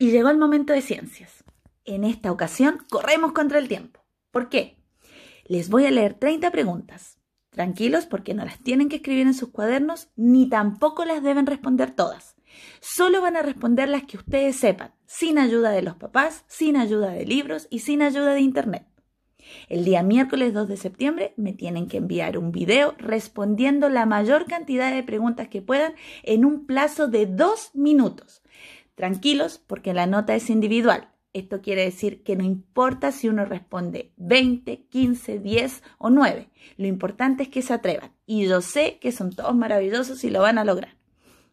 Y llegó el momento de ciencias. En esta ocasión corremos contra el tiempo. ¿Por qué? Les voy a leer 30 preguntas. Tranquilos porque no las tienen que escribir en sus cuadernos ni tampoco las deben responder todas. Solo van a responder las que ustedes sepan, sin ayuda de los papás, sin ayuda de libros y sin ayuda de internet. El día miércoles 2 de septiembre me tienen que enviar un video respondiendo la mayor cantidad de preguntas que puedan en un plazo de dos minutos. Tranquilos porque la nota es individual. Esto quiere decir que no importa si uno responde 20, 15, 10 o 9. Lo importante es que se atrevan. Y yo sé que son todos maravillosos y lo van a lograr.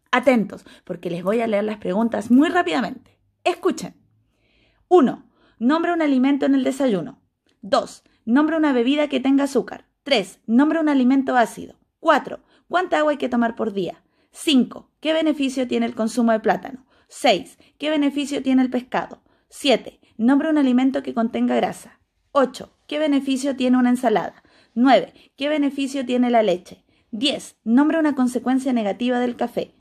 Atentos, porque les voy a leer las preguntas muy rápidamente. Escuchen. 1. Nombra un alimento en el desayuno. 2. Nombra una bebida que tenga azúcar. 3. Nombra un alimento ácido. 4. ¿Cuánta agua hay que tomar por día? 5. ¿Qué beneficio tiene el consumo de plátano? 6. ¿Qué beneficio tiene el pescado? 7. Nombra un alimento que contenga grasa. 8. ¿Qué beneficio tiene una ensalada? 9. ¿Qué beneficio tiene la leche? 10. Nombra una consecuencia negativa del café.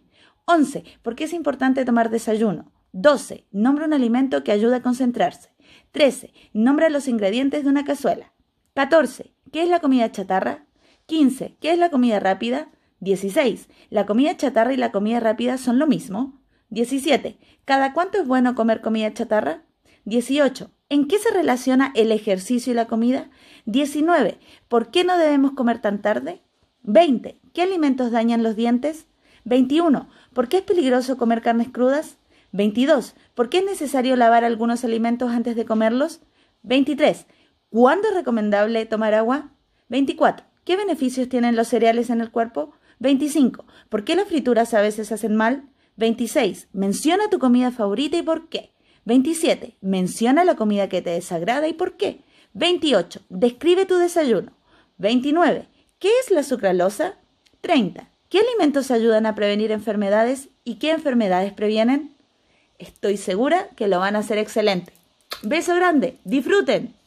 11. ¿Por qué es importante tomar desayuno? 12. Nombra un alimento que ayuda a concentrarse. 13. Nombra los ingredientes de una cazuela. 14. ¿Qué es la comida chatarra? 15. ¿Qué es la comida rápida? 16. ¿La comida chatarra y la comida rápida son lo mismo? 17. ¿Cada cuánto es bueno comer comida chatarra? 18. ¿En qué se relaciona el ejercicio y la comida? 19. ¿Por qué no debemos comer tan tarde? 20. ¿Qué alimentos dañan los dientes? 21. ¿Por qué es peligroso comer carnes crudas? 22. ¿Por qué es necesario lavar algunos alimentos antes de comerlos? 23. ¿Cuándo es recomendable tomar agua? 24. ¿Qué beneficios tienen los cereales en el cuerpo? 25. ¿Por qué las frituras a veces hacen mal? 26. Menciona tu comida favorita y por qué. 27. Menciona la comida que te desagrada y por qué. 28. Describe tu desayuno. 29. ¿Qué es la sucralosa? 30. ¿Qué alimentos ayudan a prevenir enfermedades y qué enfermedades previenen? Estoy segura que lo van a hacer excelente. Beso grande, disfruten.